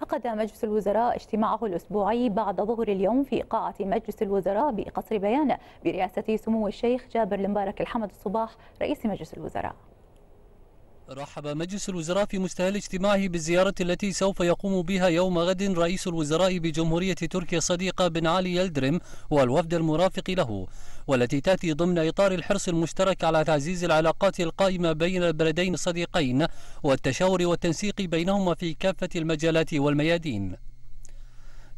عقد مجلس الوزراء اجتماعه الأسبوعي بعد ظهر اليوم في قاعة مجلس الوزراء بقصر بيان برئاسة سمو الشيخ جابر المبارك الحمد الصباح رئيس مجلس الوزراء رحب مجلس الوزراء في مستهل اجتماعه بالزيارة التي سوف يقوم بها يوم غد رئيس الوزراء بجمهورية تركيا صديقة بن علي يلدرم والوفد المرافق له والتي تأتي ضمن إطار الحرص المشترك على تعزيز العلاقات القائمة بين البلدين الصديقين والتشاور والتنسيق بينهما في كافة المجالات والميادين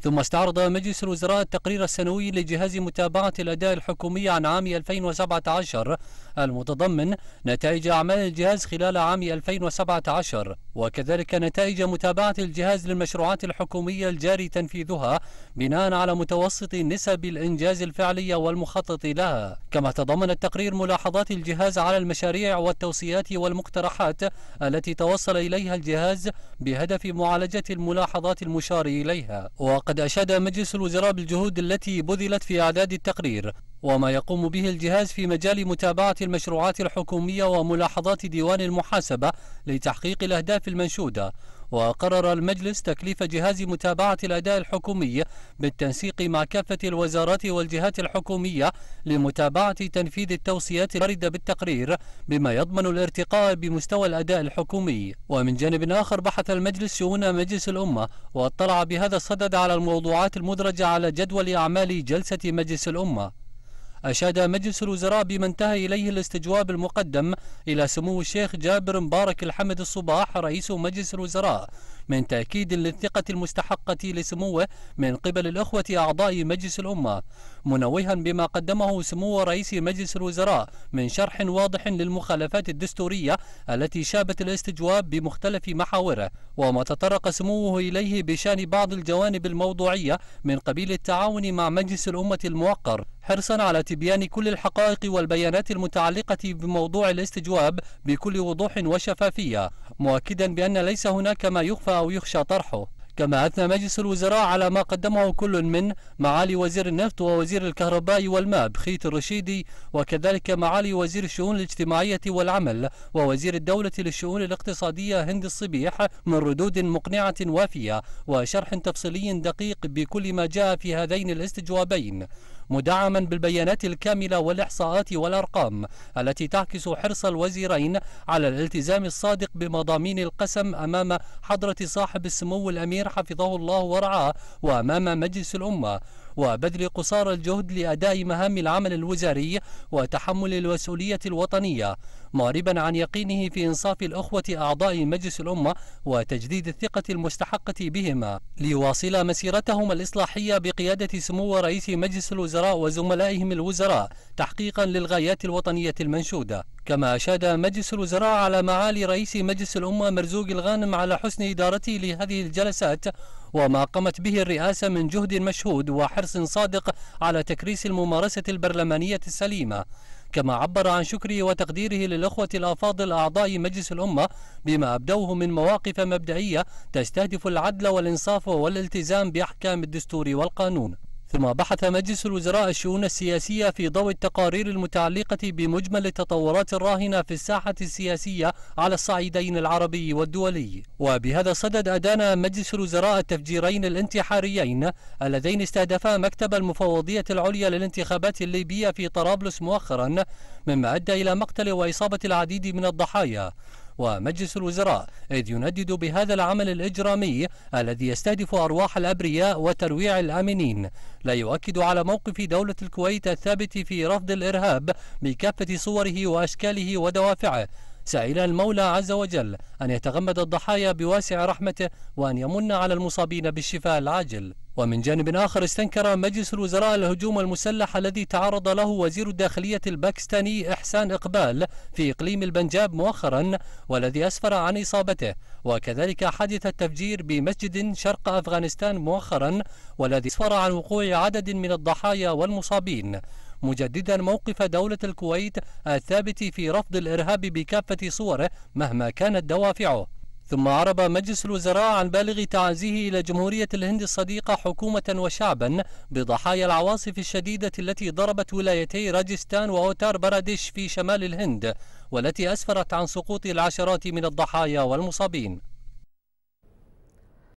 ثم استعرض مجلس الوزراء التقرير السنوي لجهاز متابعة الأداء الحكومي عن عام 2017 المتضمن نتائج أعمال الجهاز خلال عام 2017 وكذلك نتائج متابعة الجهاز للمشروعات الحكومية الجاري تنفيذها بناء على متوسط نسب الإنجاز الفعلي والمخطط لها كما تضمن التقرير ملاحظات الجهاز على المشاريع والتوصيات والمقترحات التي توصل إليها الجهاز بهدف معالجة الملاحظات المشار إليها وقد وقد أشاد مجلس الوزراء بالجهود التي بذلت في إعداد التقرير وما يقوم به الجهاز في مجال متابعة المشروعات الحكومية وملاحظات ديوان المحاسبة لتحقيق الأهداف المنشودة وقرر المجلس تكليف جهاز متابعة الأداء الحكومي بالتنسيق مع كافة الوزارات والجهات الحكومية لمتابعة تنفيذ التوصيات الواردة بالتقرير بما يضمن الارتقاء بمستوى الأداء الحكومي ومن جانب آخر بحث المجلس شؤون مجلس الأمة واطلع بهذا الصدد على الموضوعات المدرجة على جدول أعمال جلسة مجلس الأمة أشاد مجلس الوزراء بما انتهى إليه الاستجواب المقدم إلى سمو الشيخ جابر مبارك الحمد الصباح رئيس مجلس الوزراء من تأكيد للثقة المستحقة لسموه من قبل الأخوة أعضاء مجلس الأمة منوها بما قدمه سمو رئيس مجلس الوزراء من شرح واضح للمخالفات الدستورية التي شابت الاستجواب بمختلف محاوره وما تطرق سموه إليه بشان بعض الجوانب الموضوعية من قبيل التعاون مع مجلس الأمة الموقر حرصا على تبيان كل الحقائق والبيانات المتعلقة بموضوع الاستجواب بكل وضوح وشفافية مؤكدا بأن ليس هناك ما يخفى أو يخشى طرحه كما أثنى مجلس الوزراء على ما قدمه كل من معالي وزير النفط ووزير الكهرباء والماء بخيت الرشيدي وكذلك معالي وزير الشؤون الاجتماعية والعمل ووزير الدولة للشؤون الاقتصادية هند الصبيح من ردود مقنعة وافية وشرح تفصيلي دقيق بكل ما جاء في هذين الاستجوابين مدعما بالبيانات الكاملة والإحصاءات والأرقام التي تعكس حرص الوزيرين على الالتزام الصادق بمضامين القسم أمام حضرة صاحب السمو الأمير حفظه الله ورعاه وأمام مجلس الأمة وبذل قصارى الجهد لأداء مهام العمل الوزاري وتحمل المسؤولية الوطنية معربا عن يقينه في إنصاف الأخوة أعضاء مجلس الأمة وتجديد الثقة المستحقة بهما ليواصلا مسيرتهم الإصلاحية بقيادة سمو رئيس مجلس الوزراء وزملائهم الوزراء تحقيقا للغايات الوطنية المنشودة كما أشاد مجلس الوزراء على معالي رئيس مجلس الأمة مرزوق الغانم على حسن إدارته لهذه الجلسات وما قامت به الرئاسة من جهد مشهود وحرص صادق على تكريس الممارسة البرلمانية السليمة كما عبر عن شكره وتقديره للأخوة الأفاضل أعضاء مجلس الأمة بما أبدوه من مواقف مبدئية تستهدف العدل والإنصاف والالتزام بأحكام الدستور والقانون ثم بحث مجلس الوزراء الشؤون السياسية في ضوء التقارير المتعلقة بمجمل التطورات الراهنة في الساحة السياسية على الصعيدين العربي والدولي وبهذا الصدد أدان مجلس الوزراء التفجيرين الانتحاريين اللذين استهدفا مكتب المفوضية العليا للانتخابات الليبية في طرابلس مؤخرا مما أدى إلى مقتل وإصابة العديد من الضحايا ومجلس الوزراء إذ يندد بهذا العمل الإجرامي الذي يستهدف أرواح الأبرياء وترويع الآمنين لا يؤكد على موقف دولة الكويت الثابت في رفض الإرهاب بكافة صوره وأشكاله ودوافعه سائلا المولى عز وجل أن يتغمد الضحايا بواسع رحمته وأن يمن على المصابين بالشفاء العاجل ومن جانب آخر استنكر مجلس الوزراء الهجوم المسلح الذي تعرض له وزير الداخلية الباكستاني إحسان إقبال في إقليم البنجاب مؤخرا والذي أسفر عن إصابته وكذلك حدث التفجير بمسجد شرق أفغانستان مؤخرا والذي أسفر عن وقوع عدد من الضحايا والمصابين مجددا موقف دولة الكويت الثابت في رفض الإرهاب بكافة صوره مهما كانت دوافعه ثم أعرب مجلس الوزراء عن بالغ تعازيه إلى جمهورية الهند الصديقة حكومة وشعبا بضحايا العواصف الشديدة التي ضربت ولايتي راجستان وأوتار براديش في شمال الهند والتي أسفرت عن سقوط العشرات من الضحايا والمصابين